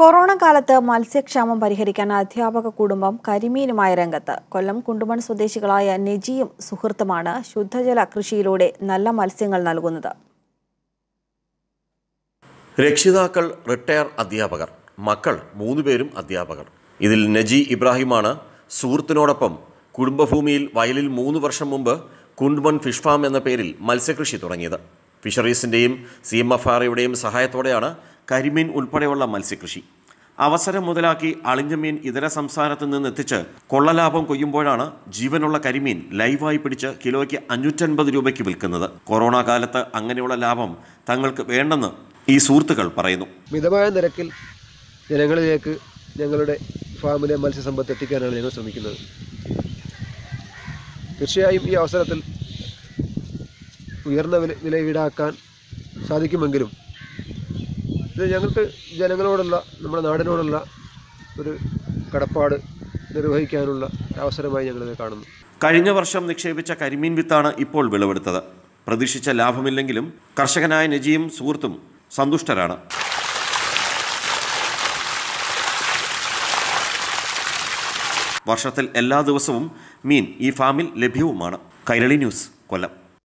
corona കാലത്ത് മത്സ്യക്ഷാമം പരിഹരിക്കാൻ അധ്യാപക കുടുംബം കരിമീനുമായ രംഗത്ത് കൊല്ലം കുണ്ടുമൺ സ്വദേശികളായ നെജിയും സുഹൃത്തുമാണ് ശുദ്ധജല കൃഷിയിലൂടെ നല്ല മത്സ്യങ്ങൾ നൽകുന്നത് രക്ഷിതാക്കൾ റിട്ടയർ അധ്യാപകർ മക്കൾ മൂന്നുപേരും അധ്യാപകർ ഇതിൽ നജി ഇബ്രാഹിമാണ് സുഹൃത്തിനോടൊപ്പം കുടുംബഭൂമിയിൽ വയലിൽ മൂന്ന് വർഷം മുമ്പ് കുണ്ടുമൺ ഫിഷ് ഫാം എന്ന പേരിൽ മത്സ്യകൃഷി തുടങ്ങിയത് ഫിഷറീസിൻ്റെയും സി എം എഫ് ആർയുടെയും സഹായത്തോടെയാണ് കരിമീൻ ഉൾപ്പെടെയുള്ള മത്സ്യകൃഷി അവസരം മുതലാക്കി അളിഞ്ഞമീൻ ഇതര സംസ്ഥാനത്ത് നിന്ന് എത്തിച്ച് കൊള്ളലാഭം കൊയ്യുമ്പോഴാണ് ജീവനുള്ള കരിമീൻ ലൈവായി പിടിച്ച് കിലോയ്ക്ക് അഞ്ഞൂറ്റൻപത് രൂപയ്ക്ക് വിൽക്കുന്നത് കൊറോണ കാലത്ത് അങ്ങനെയുള്ള ലാഭം തങ്ങൾക്ക് വേണ്ടെന്ന് ഈ സുഹൃത്തുക്കൾ പറയുന്നു മിതമായ നിരക്കിൽ ജനങ്ങളിലേക്ക് ഞങ്ങളുടെ ഫാമിലെ മത്സ്യസമ്പത്ത് എത്തിക്കാനാണ് ഞങ്ങൾ ശ്രമിക്കുന്നത് തീർച്ചയായും ഈ അവസരത്തിൽ ഉയർന്ന വില വില ഈടാക്കാൻ സാധിക്കുമെങ്കിലും ഇത് ഞങ്ങൾക്ക് ജനങ്ങളോടുള്ള നമ്മുടെ നാടിനോടുള്ള ഒരു കടപ്പാട് നിർവഹിക്കാനുള്ള അവസരമായി ഞങ്ങളിത് കാണുന്നു കഴിഞ്ഞ വർഷം നിക്ഷേപിച്ച കരിമീൻ വിത്താണ് ഇപ്പോൾ വിളവെടുത്തത് പ്രതീക്ഷിച്ച ലാഭമില്ലെങ്കിലും കർഷകനായ നജിയും സുഹൃത്തും സന്തുഷ്ടരാണ് വർഷത്തിൽ എല്ലാ ദിവസവും മീൻ ഈ ഫാമിൽ ലഭ്യവുമാണ് കൈരളി ന്യൂസ് കൊല്ലം